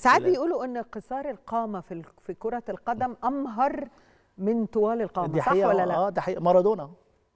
ساعات بيقولوا ان قصار القامه في في كره القدم امهر من طوال القامه دي صح ولا لا؟ اه ده حقيقه مارادونا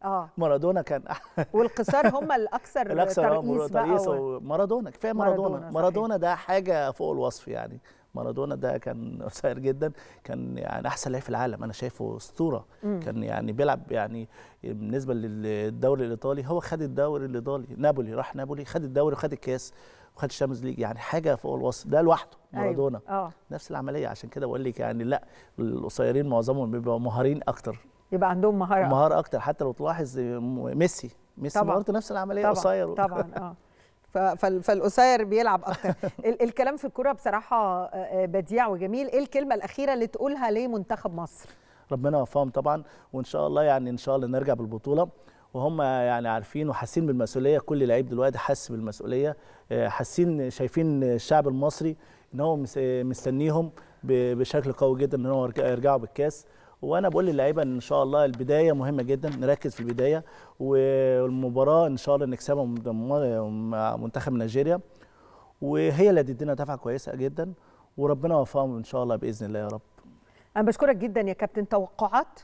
اه مارادونا كان والقصار هم الاكثر الاكثر آه، ترقيص ترقيص ومارادونا كفايه مارادونا مارادونا ده حاجه فوق الوصف يعني مارادونا ده كان قصير جدا كان يعني احسن لاعب في العالم انا شايفه اسطوره كان يعني بيلعب يعني بالنسبه للدوري الايطالي هو خد الدوري الايطالي نابولي راح نابولي خد الدوري وخد الكاس وخد الشامبيونز ليج يعني حاجه فوق الوصف ده لوحده أيوه. مارادونا أيوة. نفس العمليه عشان كده بقول لك يعني لا القصيرين معظمهم بيبقوا مهارين اكتر يبقى عندهم مهاره مهاره اكتر حتى لو تلاحظ ميسي ميسي برضه نفس العمليه قصير طبعا اه فالقصير بيلعب اكتر الكلام في الكوره بصراحه بديع وجميل ايه الكلمه الاخيره اللي تقولها لمنتخب مصر ربنا يوفقهم طبعا وان شاء الله يعني ان شاء الله نرجع بالبطوله وهم يعني عارفين وحاسين بالمسؤوليه كل لعيب دلوقتي حاسس بالمسؤوليه حاسين شايفين الشعب المصري ان هو مستنيهم بشكل قوي جدا ان هو يرجعوا بالكاس وانا بقول للعيبه ان شاء الله البدايه مهمه جدا نركز في البدايه والمباراه ان شاء الله نكسبها مع منتخب نيجيريا وهي اللي هتدينا دفعه كويسه جدا وربنا يوفقهم ان شاء الله باذن الله يا رب انا بشكرك جدا يا كابتن توقعات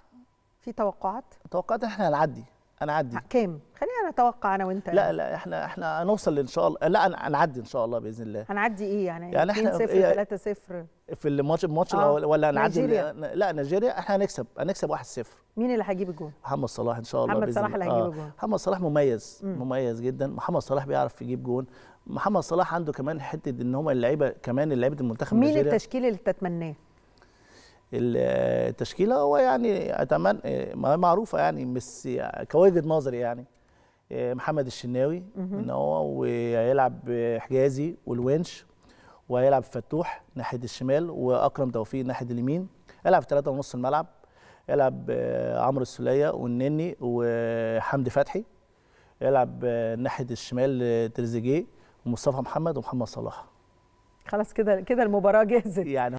في توقعات توقعات احنا هنعدي انا اعدي كام خلينا نتوقع انا وانت لا لا احنا احنا هنوصل ان شاء الله لا انا هنعدي ان شاء الله باذن الله هنعدي ايه يعني, يعني 2 0 3 0 في الماتش الماتش آه، الاول ولا هنعدي لا نيجيريا احنا هنكسب هنكسب 1 0 مين اللي هيجيب الجول محمد صلاح ان شاء الله محمد صلاح اللي هيجيب آه، الجول محمد صلاح مميز م. مميز جدا محمد صلاح بيعرف يجيب جول محمد صلاح عنده كمان حته ان هم اللعيبه كمان اللعيبه المنتخب مين التشكيل اللي تتمناه التشكيله هو يعني اتمنى معروفه يعني مس كوجهه نظري يعني آه، محمد الشناوي ان هو وهيلعب حجازي والونش وهيلعب فتوح ناحيه الشمال واكرم توفيق ناحيه اليمين هيلعب ثلاثه ونص الملعب يلعب آه، عمرو السوليه والنني وحمدي فتحي يلعب آه، ناحيه الشمال تريزيجيه ومصطفى محمد ومحمد صلاح خلاص كده كده المباراه جاهزه يعني